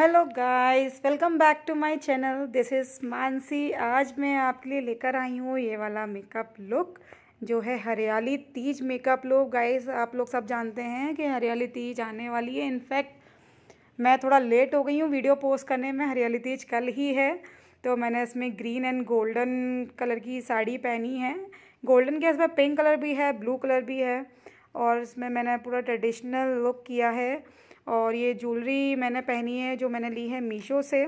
hello guys welcome back to my channel this is Mansi आज मैं आपके लिए लेकर आई हूँ ये वाला मेकअप लुक जो है हरियाली तीज मेकअप लुक गाइस आप लोग सब जानते हैं कि हरियाली तीज आने वाली है इनफैक्ट मैं थोड़ा लेट हो गई हूँ वीडियो पोस्ट करने में हरियाली तीज कल ही है तो मैंने इसमें ग्रीन एंड गोल्डन कलर की साड़ी पहनी है गोल्डन के इसमें पिंक कलर भी है ब्लू कलर भी है और इसमें मैंने पूरा ट्रेडिशनल लुक किया है और ये ज्वेलरी मैंने पहनी है जो मैंने ली है मीशो से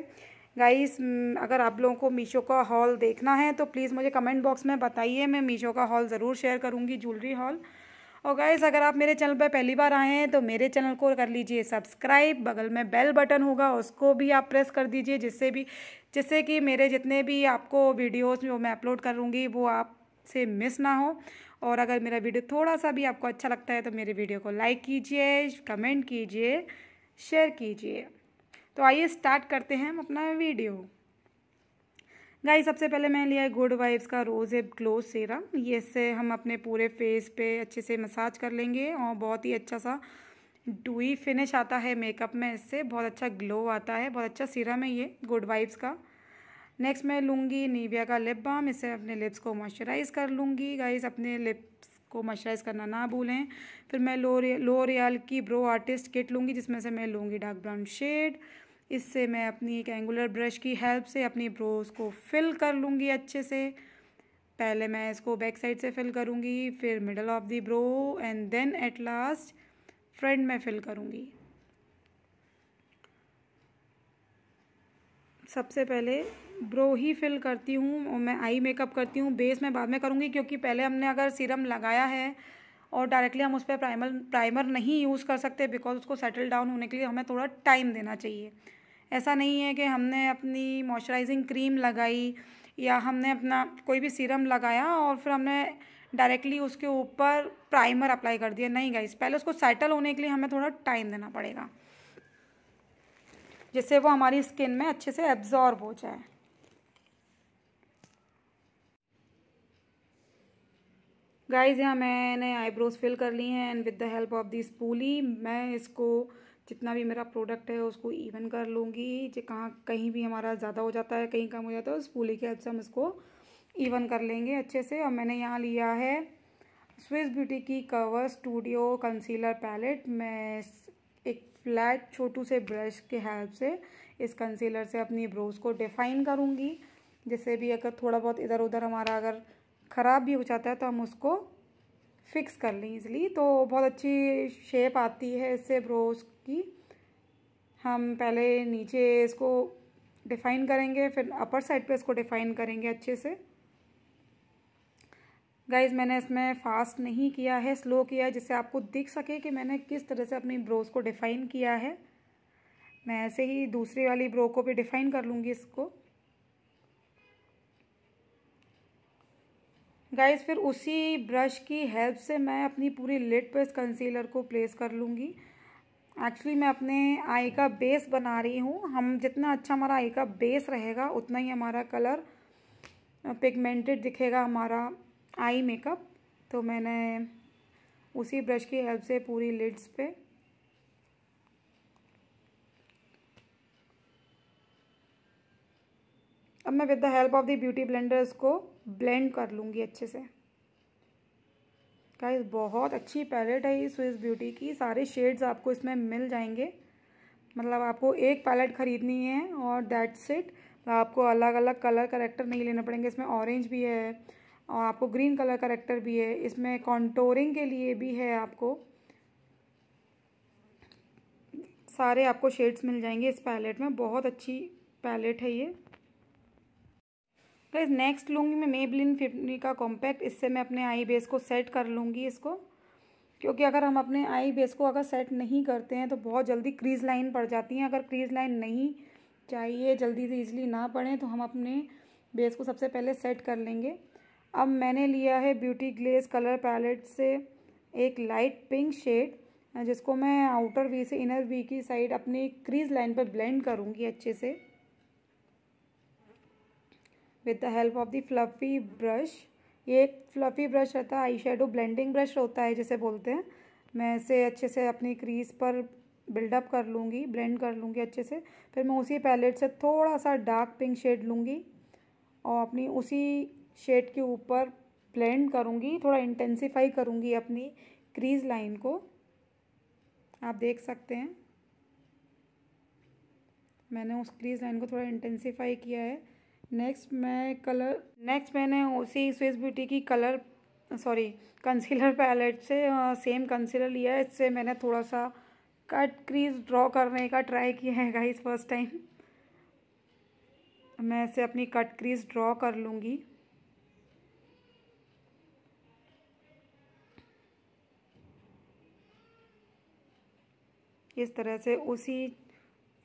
गाइस अगर आप लोगों को मीशो का हॉल देखना है तो प्लीज़ मुझे कमेंट बॉक्स में बताइए मैं मीशो का हॉल ज़रूर शेयर करूँगी ज्वेलरी हॉल और गाइस अगर आप मेरे चैनल पर पहली बार आए हैं तो मेरे चैनल को कर लीजिए सब्सक्राइब बगल में बेल बटन होगा उसको भी आप प्रेस कर दीजिए जिससे भी जिससे कि मेरे जितने भी आपको वीडियोज़ जो मैं अपलोड करूँगी वो आप से मिस ना हो और अगर मेरा वीडियो थोड़ा सा भी आपको अच्छा लगता है तो मेरे वीडियो को लाइक कीजिए कमेंट कीजिए शेयर कीजिए तो आइए स्टार्ट करते हैं हम अपना वीडियो गाइस सबसे पहले मैंने लिया है गुड वाइब्स का रोज़ एप ग्लो सीरम ये इससे हम अपने पूरे फेस पे अच्छे से मसाज कर लेंगे और बहुत ही अच्छा सा डुई फिनिश आता है मेकअप में इससे बहुत अच्छा ग्लो आता है बहुत अच्छा सीरम है ये गुड वाइब्स का नेक्स्ट मैं लूँगी नीविया का लिप बाम इससे अपने लिप्स को मॉइस्चराइज़ कर लूँगी गाइस अपने लिप्स को मॉइस्चराइज़ करना ना भूलें फिर मैं लो लोरियल की ब्रो आर्टिस्ट किट लूँगी जिसमें से मैं लूँगी डार्क ब्राउन शेड इससे मैं अपनी एक एंगुलर ब्रश की हेल्प से अपनी ब्रोज को फिल कर लूँगी अच्छे से पहले मैं इसको बैक साइड से फिल करूँगी फिर middle of the brow and then at last front में फिल करूँगी सबसे पहले ब्रो ही फिल करती हूँ और मैं आई मेकअप करती हूँ बेस मैं बाद में करूँगी क्योंकि पहले हमने अगर सीरम लगाया है और डायरेक्टली हम उस पर प्राइमर प्राइमर नहीं यूज़ कर सकते बिकॉज उसको सेटल डाउन होने के लिए हमें थोड़ा टाइम देना चाहिए ऐसा नहीं है कि हमने अपनी मॉइस्चराइजिंग क्रीम लगाई या हमने अपना कोई भी सीरम लगाया और फिर हमने डायरेक्टली उसके ऊपर प्राइमर अप्लाई कर दिया नहीं गाइस पहले उसको सेटल होने के लिए हमें थोड़ा टाइम देना पड़ेगा जिससे वो हमारी स्किन में अच्छे से एब्जॉर्ब हो जाए गाइज यहाँ मैंने आईब्रोज फिल कर ली हैं and with the help of this spoolie मैं इसको जितना भी मेरा प्रोडक्ट है उसको इवन कर लूँगी जो कहाँ कहीं भी हमारा ज़्यादा हो जाता है कहीं कम हो जाता है उस पूली की हेल्प से हम इसको इवन कर लेंगे अच्छे से और मैंने यहाँ लिया है स्विस ब्यूटी की कवर स्टूडियो कंसीलर पैलेट मैं एक फ्लैट छोटू से ब्रश के हेल्प से इस कंसीलर से अपनी ब्रोज को डिफाइन करूँगी जिससे भी अगर थोड़ा बहुत इधर उधर हमारा अगर ख़राब भी हो जाता है तो हम उसको फिक्स कर लें इसलिए तो बहुत अच्छी शेप आती है इससे ब्रोज की हम पहले नीचे इसको डिफ़ाइन करेंगे फिर अपर साइड पे इसको डिफ़ाइन करेंगे अच्छे से गाइज मैंने इसमें फास्ट नहीं किया है स्लो किया है जिससे आपको दिख सके कि मैंने किस तरह से अपनी ब्रोज को डिफ़ाइन किया है मैं ऐसे ही दूसरी वाली ब्रो को भी डिफ़ाइन कर लूँगी इसको गाइज़ फिर उसी ब्रश की हेल्प से मैं अपनी पूरी लिड पर इस कंसीलर को प्लेस कर लूँगी एक्चुअली मैं अपने आई का बेस बना रही हूँ हम जितना अच्छा हमारा आई का बेस रहेगा उतना ही हमारा कलर पिगमेंटेड दिखेगा हमारा आई मेकअप तो मैंने उसी ब्रश की हेल्प से पूरी लिड्स पे अब मैं with the help of the beauty blender इसको ब्लेंड कर लूँगी अच्छे से गाइस बहुत अच्छी पैलेट है ये स्विस ब्यूटी की सारे शेड्स आपको इसमें मिल जाएंगे मतलब आपको एक पैलेट ख़रीदनी है और दैट्स इट आपको अलग अलग कलर करेक्टर नहीं लेना पड़ेंगे इसमें ऑरेंज भी है और आपको ग्रीन कलर का रेक्टर भी है इसमें कॉन्टोरिंग के लिए भी है आपको सारे आपको शेड्स मिल जाएंगे इस पैलेट में बहुत अच्छी पैलेट है ये गाइज नेक्स्ट लूँगी मैं मेबलिन फिफ्टी का कॉम्पैक्ट इससे मैं अपने आई बेस को सेट कर लूँगी इसको क्योंकि अगर हम अपने आई बेस को अगर सेट नहीं करते हैं तो बहुत जल्दी क्रीज लाइन पड़ जाती हैं अगर क्रीज लाइन नहीं चाहिए जल्दी से इजली ना पड़े तो हम अपने बेस को सबसे पहले सेट कर लेंगे अब मैंने लिया है ब्यूटी ग्लेस कलर पैलेट से एक लाइट पिंक शेड जिसको मैं आउटर वी से इनर वी की साइड अपनी क्रीज लाइन पर ब्लेंड करूँगी अच्छे से with the help of the fluffy brush ये एक फ्लफ़ी ब्रश रहता है आई शेडो ब्लेंडिंग ब्रश होता है जिसे बोलते हैं मैं इसे अच्छे से अपनी क्रीज पर बिल्डअप कर लूँगी ब्लेंड कर लूँगी अच्छे से फिर मैं उसी पैलेट से थोड़ा सा डार्क पिंक शेड लूँगी और अपनी उसी शेड के ऊपर ब्लेंड करूँगी थोड़ा इंटेंसिफाई करूँगी अपनी क्रीज लाइन को आप देख सकते हैं मैंने उस क्रीज लाइन को थोड़ा इंटेंसिफाई किया है नेक्स्ट मैं कलर नेक्स्ट मैंने उसी स्विस ब्यूटी की कलर सॉरी कंसीलर पैलेट से आ, सेम कंसीलर लिया है इससे मैंने थोड़ा सा कट क्रीज ड्रॉ करने का ट्राई किया है गाइस फर्स्ट टाइम मैं इसे अपनी कट क्रीज ड्रॉ कर लूँगी इस तरह से उसी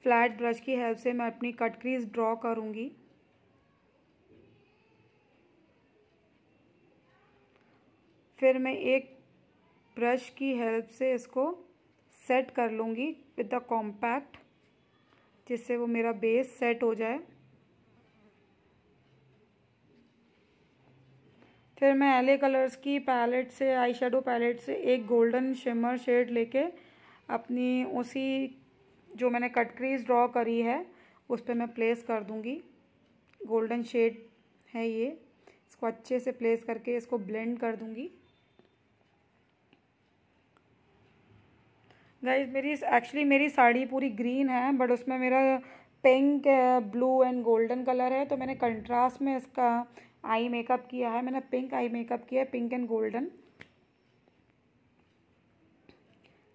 फ्लैट ब्रश की हेल्प से मैं अपनी कट क्रीज ड्रॉ करूँगी फिर मैं एक ब्रश की हेल्प से इसको सेट कर लूँगी विद द कॉम्पैक्ट जिससे वो मेरा बेस सेट हो जाए फिर मैं एले कलर्स की पैलेट से आई शेडो पैलेट से एक गोल्डन शिमर शेड लेके अपनी उसी जो मैंने कट क्रीज ड्रॉ करी है उस पर मैं प्लेस कर दूँगी गोल्डन शेड है ये इसको अच्छे से प्लेस करके इसको ब्लेंड कर दूंगी गाइज मेरी एक्चुअली मेरी साड़ी पूरी ग्रीन है बट उसमें मेरा pink blue and golden colour है तो मैंने कंट्रास्ट में इसका आई मेकअप किया है मैंने पिंक आई मेकअप किया है pink and golden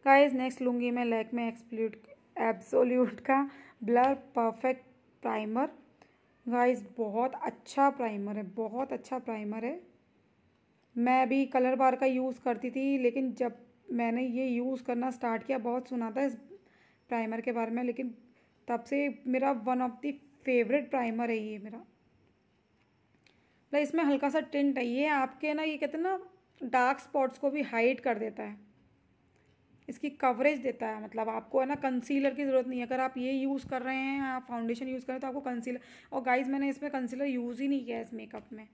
guys next लूँगी मैं लैक में एक्सप्ल्यूट एब्सोल्यूट का ब्लर परफेक्ट प्राइमर गाइस बहुत अच्छा प्राइमर है बहुत अच्छा प्राइमर है मैं अभी कलर बार का यूज़ करती थी लेकिन जब मैंने ये यूज़ करना स्टार्ट किया बहुत सुना था इस प्राइमर के बारे में लेकिन तब से मेरा one of the favourite primer है ये मेरा मतलब इसमें हल्का सा टिंट है ये आपके ना ये कहते हैं ना डार्क स्पॉट्स को भी हाइड कर देता है इसकी कवरेज देता है मतलब आपको है ना कंसीलर की ज़रूरत नहीं है अगर आप ये यूज़ कर रहे हैं आप फाउंडेशन यूज़ कर रहे हैं तो आपको कंसीलर और गाइज मैंने इसमें कंसीलर यूज़ ही नहीं किया इस मेकअप में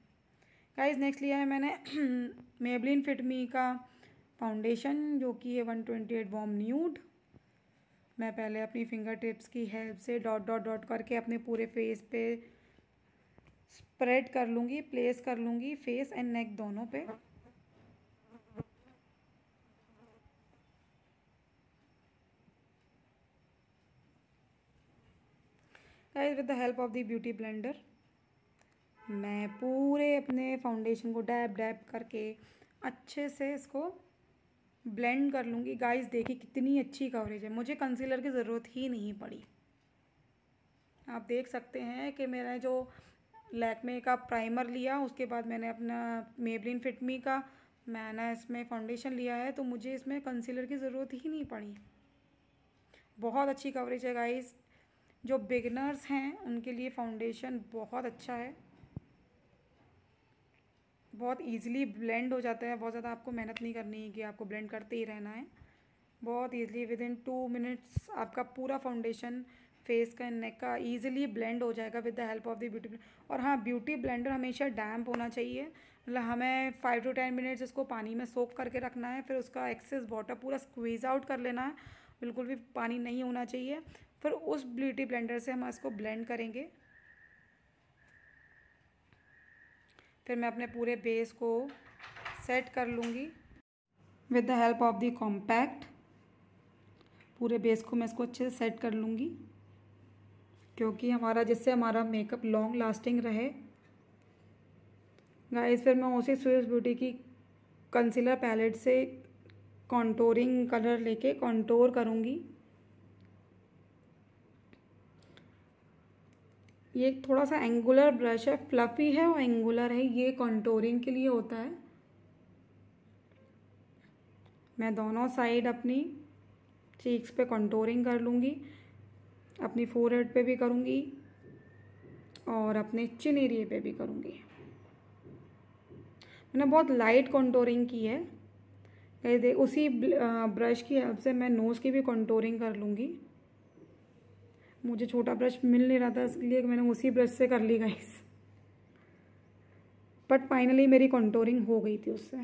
गाइज नेक्स्ट लिया है मैंने मेबलिन फिटमी का फाउंडेशन जो कि है one twenty eight warm nude मैं पहले अपनी फिंगर टिप्स की हेल्प से डॉट डॉट डॉट करके अपने पूरे फेस पे स्प्रेड कर लूँगी प्लेस कर लूँगी फेस एंड नेक दोनों पर guys with the help of the beauty blender मैं पूरे अपने फाउंडेशन को डैप डैप करके अच्छे से इसको ब्लेंड कर लूँगी गाइस देखिए कितनी अच्छी कवरेज है मुझे कंसीलर की ज़रूरत ही नहीं पड़ी आप देख सकते हैं कि मेरा जो लैकमे का प्राइमर लिया उसके बाद मैंने अपना मेबलिन फिटमी का मैंने इसमें फाउंडेशन लिया है तो मुझे इसमें कंसीलर की ज़रूरत ही नहीं पड़ी बहुत अच्छी कवरेज है गाइस जो बिगनर्स हैं उनके लिए फाउंडेशन बहुत अच्छा है बहुत ईजिली ब्लेंड हो जाता है बहुत ज़्यादा आपको मेहनत नहीं करनी है कि आपको ब्लेंड करते ही रहना है बहुत easily within two minutes आपका पूरा फाउंडेशन फेस का नेक का ईजिली ब्लेंड हो जाएगा with the help of the beauty और हाँ ब्यूटी ब्लेंडर हमेशा डैम्प होना चाहिए मतलब हमें फाइव टू टेन मिनट्स इसको पानी में सोप करके रखना है फिर उसका एक्सेस वाटर पूरा स्क्वीज़ आउट कर लेना है बिल्कुल भी पानी नहीं होना चाहिए फिर उस ब्यूटी ब्लेंडर से हम इसको ब्लेंड करेंगे फिर मैं अपने पूरे बेस को सेट कर लूँगी with the help of the compact पूरे बेस को मैं इसको अच्छे से सेट कर लूँगी क्योंकि हमारा जिससे हमारा मेकअप लॉन्ग लास्टिंग रहे गाइस फिर मैं उसी स्विस ब्यूटी की कंसीलर पैलेट से कॉन्टोरिंग कलर लेके कॉन्टोर करूँगी ये थोड़ा सा एंगुलर ब्रश है फ्लफ़ी है और एंगुलर है ये कंटोरिंग के लिए होता है मैं दोनों साइड अपनी चीक्स पे कंटोरिंग कर लूँगी अपनी फोर हेड पर भी करूँगी और अपने चिन एरिए पे भी करूँगी मैंने बहुत लाइट कंटोरिंग की है उसी ब्रश की हेल्प से मैं नोज़ की भी कंटोरिंग कर लूँगी मुझे छोटा ब्रश मिल नहीं रहा था इसलिए मैंने उसी ब्रश से कर ली गाइस बट फाइनली मेरी कंटोरिंग हो गई थी उससे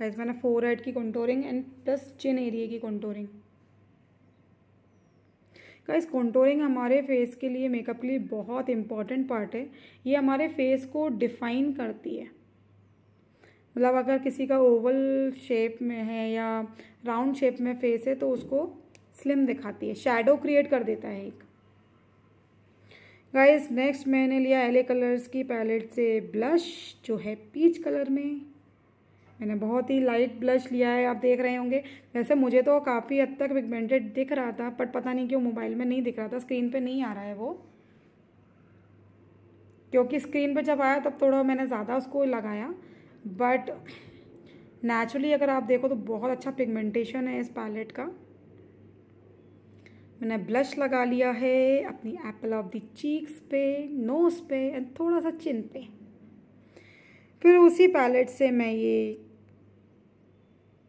गाइस मैंने फोर हेड की contouring and plus chin area की कंटोरिंग गाइस कंटोरिंग हमारे फेस के लिए मेकअप के लिए बहुत इंपॉर्टेंट पार्ट है ये हमारे फेस को डिफाइन करती है मतलब अगर किसी का ओवल शेप में है या राउंड शेप में फेस है तो उसको स्लिम दिखाती है शेडो क्रिएट कर देता है एक गाइस नेक्स्ट मैंने लिया एले कलर्स की पैलेट से ब्लश जो है पीच कलर में मैंने बहुत ही लाइट ब्लश लिया है आप देख रहे होंगे वैसे मुझे तो काफ़ी हद तक पिगमेंटेड दिख रहा था बट पता नहीं क्यों मोबाइल में नहीं दिख रहा था स्क्रीन पे नहीं आ रहा है वो क्योंकि स्क्रीन पे जब आया तब थोड़ा मैंने ज़्यादा उसको लगाया बट नेचुरली अगर आप देखो तो बहुत अच्छा पिगमेंटेशन है इस पैलेट का मैंने ब्लश लगा लिया है अपनी एप्पल ऑफ द चीक्स पे नोज़ पे एंड थोड़ा सा चिन पे फिर उसी पैलेट से मैं ये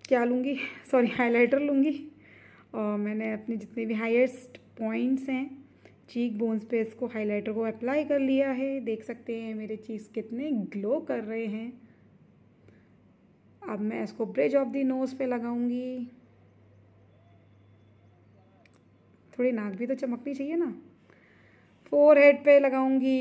क्या लूँगी सॉरी हाइलाइटर लूँगी और मैंने अपने जितने भी हाईएस्ट पॉइंट्स हैं चीक बोन्स पे इसको हाइलाइटर को अप्लाई कर लिया है देख सकते हैं मेरे चीज़ कितने ग्लो कर रहे हैं अब मैं इसको ब्रिज ऑफ दी नोज़ पे लगाऊंगी थोड़ी नाक भी तो चमकनी चाहिए ना फोर हेड पे लगाऊंगी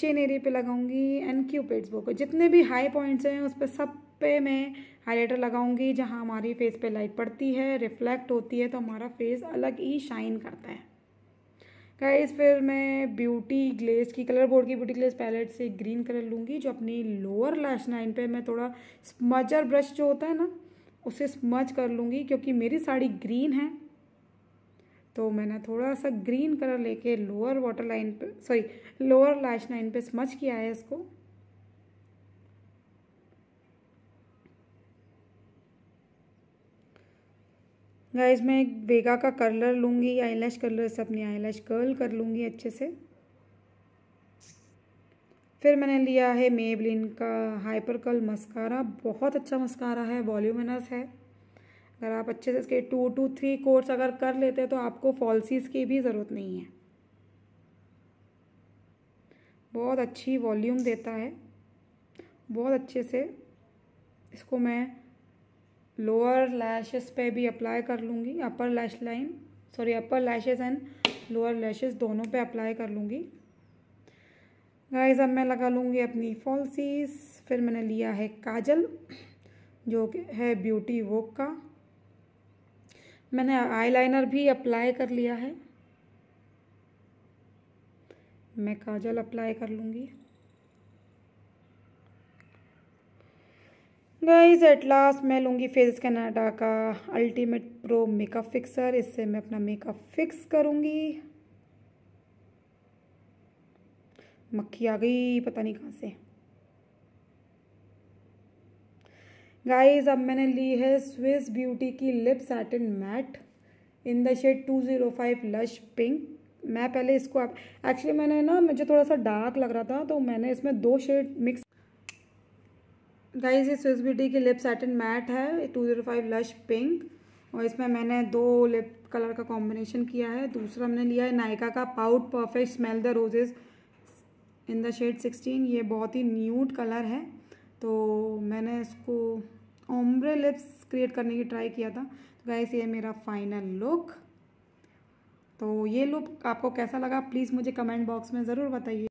चिन एरिया पे लगाऊंगी एंड क्यूपेड्स को जितने भी हाई पॉइंट्स हैं उस पर सब पे मैं हाईलाइटर लगाऊंगी जहाँ हमारी फेस पे लाइट पड़ती है रिफ्लेक्ट होती है तो हमारा फेस अलग ही शाइन करता है गाइस फिर मैं ब्यूटी ग्लेस की कलर बोर्ड की ब्यूटी ग्लेस पैलेट से ग्रीन कलर लूँगी जो अपनी लोअर लैश लाइन पे मैं थोड़ा स्मजर ब्रश जो होता है ना उसे स्मज कर लूँगी क्योंकि मेरी साड़ी ग्रीन है तो मैंने थोड़ा सा ग्रीन कलर लेके लोअर वाटर लाइन पे सॉरी लोअर लैश लाइन पे स्मच किया है इसको गाइज मैं एक वेगा का कलर लूँगी आईलैश कलर से अपनी आईलैश कर्ल कर लूँगी अच्छे से फिर मैंने लिया है मेबलिन का हाइपर कल मस्कारा बहुत अच्छा मस्कारा है वॉल्यूमिनस है अगर आप अच्छे से इसके टू टू थ्री कोर्स अगर कर लेते हैं तो आपको फॉल्सीज की भी ज़रूरत नहीं है बहुत अच्छी वॉल्यूम देता है बहुत अच्छे से इसको मैं लोअर लैशेस पे भी अप्लाई कर लूँगी upper lash line sorry upper lashes and lower lashes दोनों पे अप्लाई कर लूँगी गाइस अब मैं लगा लूँगी अपनी फॉल्सीज फिर मैंने लिया है काजल जो है ब्यूटी वोक का मैंने आईलाइनर भी अप्लाई कर लिया है मैं काजल अप्लाई कर लूँगी गाइज एट लास्ट मैं लूँगी फेस कनाडा का अल्टीमेट प्रो मेकअप फिक्सर इससे मैं अपना मेकअप फिक्स करूँगी मक्खी आ गई पता नहीं कहाँ से गाइज अब मैंने ली है स्विस ब्यूटी की lip satin matte in the shade two zero five lush pink मैं पहले इसको एक्चुअली मैंने ना मुझे थोड़ा सा डार्क लग रहा था तो मैंने इसमें दो शेड मिक्स गाइज ये स्विस ब्यूटी की लिप एंड मैट है two zero five lush pink और इसमें मैंने दो लिप कलर का कॉम्बिनेशन किया है दूसरा हमने लिया है नायका का pout perfect smell the roses in the shade sixteen ये बहुत ही न्यूट कलर है तो मैंने इसको ओम्ब्रे लिप्स क्रिएट करने की ट्राई किया था तो गाइस ये मेरा फाइनल लुक तो ये लुक आपको कैसा लगा प्लीज़ मुझे कमेंट बॉक्स में ज़रूर बताइए